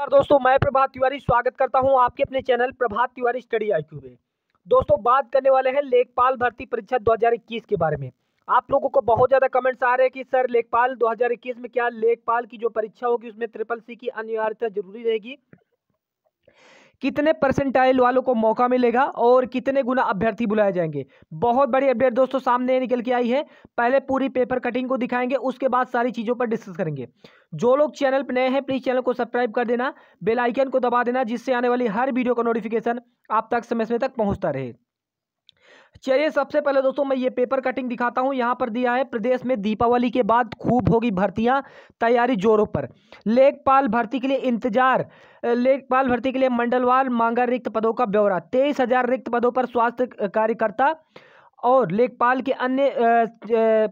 नमस्कार दोस्तों मैं प्रभात तिवारी स्वागत करता हूं आपके अपने चैनल प्रभात तिवारी स्टडी आई में दोस्तों बात करने वाले हैं लेखपाल भर्ती परीक्षा 2021 के बारे में आप लोगों को बहुत ज़्यादा कमेंट्स आ रहे हैं कि सर लेखपाल 2021 में क्या लेखपाल की जो परीक्षा होगी उसमें ट्रिपल सी की अनिवार्यता जरूरी रहेगी कितने परसेंटाइल वालों को मौका मिलेगा और कितने गुना अभ्यर्थी बुलाए जाएंगे बहुत बड़ी अपडेट दोस्तों सामने निकल के आई है पहले पूरी पेपर कटिंग को दिखाएंगे उसके बाद सारी चीज़ों पर डिस्कस करेंगे जो लोग चैनल पर नए हैं प्लीज़ चैनल को सब्सक्राइब कर देना बेलाइकन को दबा देना जिससे आने वाली हर वीडियो का नोटिफिकेशन आप तक समय समय तक पहुँचता रहे चलिए सबसे पहले दोस्तों मैं ये पेपर कटिंग दिखाता हूँ यहाँ पर दिया है प्रदेश में दीपावली के बाद खूब होगी भर्तियाँ तैयारी जोरों पर लेखपाल भर्ती के लिए इंतजार लेखपाल भर्ती के लिए मंडलवार मांगा रिक्त पदों का ब्यौरा तेईस हजार रिक्त पदों पर स्वास्थ्य कार्यकर्ता और लेखपाल के अन्य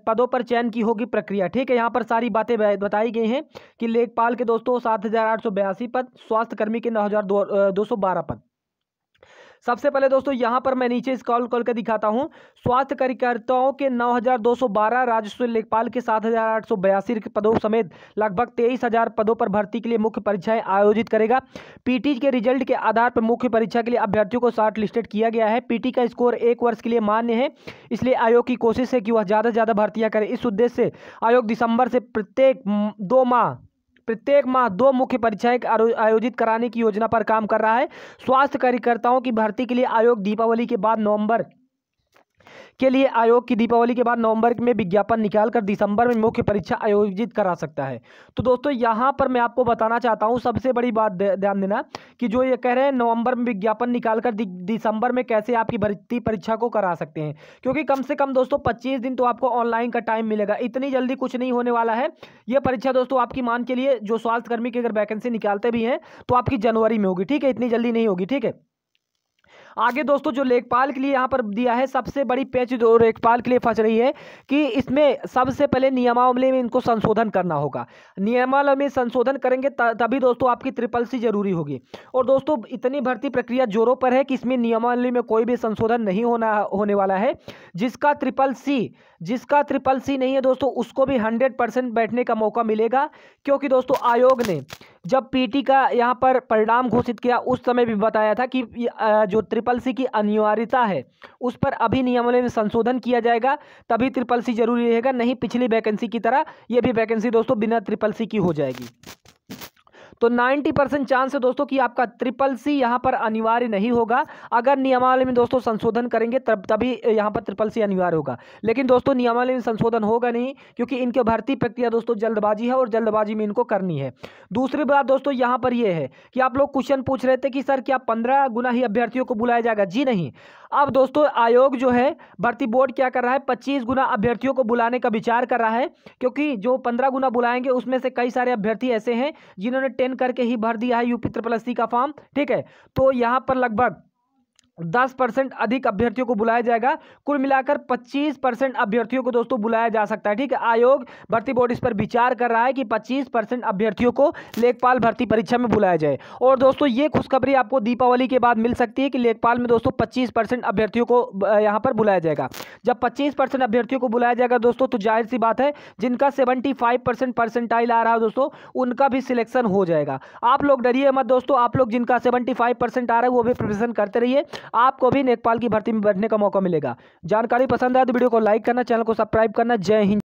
पदों पर चयन की होगी प्रक्रिया ठीक है यहाँ पर सारी बातें बताई गई हैं कि लेखपाल के दोस्तों सात हज़ार आठ सौ बयासी पद स्वास्थ्यकर्मी के नौ हज़ार दो सौ बारह पद सबसे पहले दोस्तों यहाँ पर मैं नीचे स्कॉल कॉल कर दिखाता हूँ स्वास्थ्य कार्यकर्ताओं के 9,212 राजस्व लेखपाल के सात हज़ार पदों समेत लगभग तेईस पदों पर भर्ती के लिए मुख्य परीक्षाएं आयोजित करेगा पीटी के रिजल्ट के आधार पर मुख्य परीक्षा के लिए अभ्यर्थियों को शार्ट लिस्टेड किया गया है पीटी का स्कोर एक वर्ष के लिए मान्य है इसलिए आयोग की कोशिश है कि वह ज़्यादा से ज़्यादा भर्तियाँ करें इस उद्देश्य से आयोग दिसंबर से प्रत्येक दो माह प्रत्येक माह दो मुख्य परीक्षाएं आयोजित कराने की योजना पर काम कर रहा है स्वास्थ्य कार्यकर्ताओं की भर्ती के लिए आयोग दीपावली के बाद नवंबर के लिए आयोग की दीपावली के बाद नवंबर में विज्ञापन निकालकर दिसंबर में मुख्य परीक्षा आयोजित करा सकता है तो दोस्तों यहाँ पर मैं आपको बताना चाहता हूँ सबसे बड़ी बात ध्यान देना कि जो ये कह रहे हैं नवंबर में विज्ञापन निकालकर दिसंबर में कैसे आपकी भर्ती परीक्षा को करा सकते हैं क्योंकि कम से कम दोस्तों पच्चीस दिन तो आपको ऑनलाइन का टाइम मिलेगा इतनी जल्दी कुछ नहीं होने वाला है ये परीक्षा दोस्तों आपकी मान के लिए जो स्वास्थ्यकर्मी की अगर वैकेंसी निकालते भी हैं तो आपकी जनवरी में होगी ठीक है इतनी जल्दी नहीं होगी ठीक है आगे दोस्तों जो लेखपाल के लिए यहाँ पर दिया है सबसे बड़ी पेच जो लेखपाल के लिए फंस रही है कि इसमें सबसे पहले नियमावली में इनको संशोधन करना होगा नियमावली में संशोधन करेंगे तभी दोस्तों आपकी ट्रिपल सी जरूरी होगी और दोस्तों इतनी भर्ती प्रक्रिया जोरों पर है कि इसमें नियमावली में कोई भी संशोधन नहीं होना होने वाला है जिसका ट्रिपल सी जिसका ट्रिपल सी नहीं है दोस्तों उसको भी हंड्रेड परसेंट बैठने का मौका मिलेगा क्योंकि दोस्तों आयोग ने जब पीटी का यहाँ पर परिणाम घोषित किया उस समय भी बताया था कि जो ट्रिपल सी की अनिवार्यता है उस पर अभी नियमों में संशोधन किया जाएगा तभी ट्रिपल सी जरूरी रहेगा नहीं पिछली वैकेंसी की तरह ये भी वैकेंसी दोस्तों बिना ट्रिपल सी की हो जाएगी तो 90 परसेंट चांस है दोस्तों कि आपका ट्रिपल सी यहाँ पर अनिवार्य नहीं होगा अगर नियमावली में दोस्तों संशोधन करेंगे तब तभी यहाँ पर ट्रिपल सी अनिवार्य होगा लेकिन दोस्तों नियमावली में संशोधन होगा नहीं क्योंकि इनके भर्ती प्रक्रिया दोस्तों जल्दबाजी है और जल्दबाजी में इनको करनी है दूसरी बात दोस्तों यहाँ पर यह है कि आप लोग क्वेश्चन पूछ रहे थे कि सर क्या पंद्रह गुना ही अभ्यर्थियों को बुलाया जाएगा जी नहीं अब दोस्तों आयोग जो है भर्ती बोर्ड क्या कर रहा है पच्चीस गुना अभ्यर्थियों को बुलाने का विचार कर रहा है क्योंकि जो पंद्रह गुना बुलाएंगे उसमें से कई सारे अभ्यर्थी ऐसे हैं जिन्होंने करके ही भर दिया है यूपी ट्रिपल एस का फॉर्म ठीक है तो यहाँ पर लगभग दस परसेंट अधिक अभ्यर्थियों को बुलाया जाएगा कुल मिलाकर पच्चीस परसेंट अभ्यर्थियों को दोस्तों बुलाया जा सकता है ठीक है आयोग भर्ती बोर्ड इस पर विचार कर रहा है कि पच्चीस परसेंट अभ्यर्थियों को लेखपाल भर्ती परीक्षा में बुलाया जाए और दोस्तों ये खुशखबरी आपको दीपावली के बाद मिल सकती है कि लेखपाल में दोस्तों पच्चीस अभ्यर्थियों को यहाँ पर बुलाया जाएगा जब पच्चीस अभ्यर्थियों को बुलाया जाएगा दोस्तों तो जाहिर सी बात है जिनका सेवेंटी परसेंटाइल आ रहा है दोस्तों उनका भी सिलेक्शन हो जाएगा आप लोग डरिए मत दोस्तों आप लोग जिनका सेवेंटी आ रहा है वो भी प्रिपरेशन करते रहिए आपको भी लेखपाल की भर्ती में बैठने का मौका मिलेगा जानकारी पसंद आए तो वीडियो को लाइक करना चैनल को सब्सक्राइब करना जय हिंद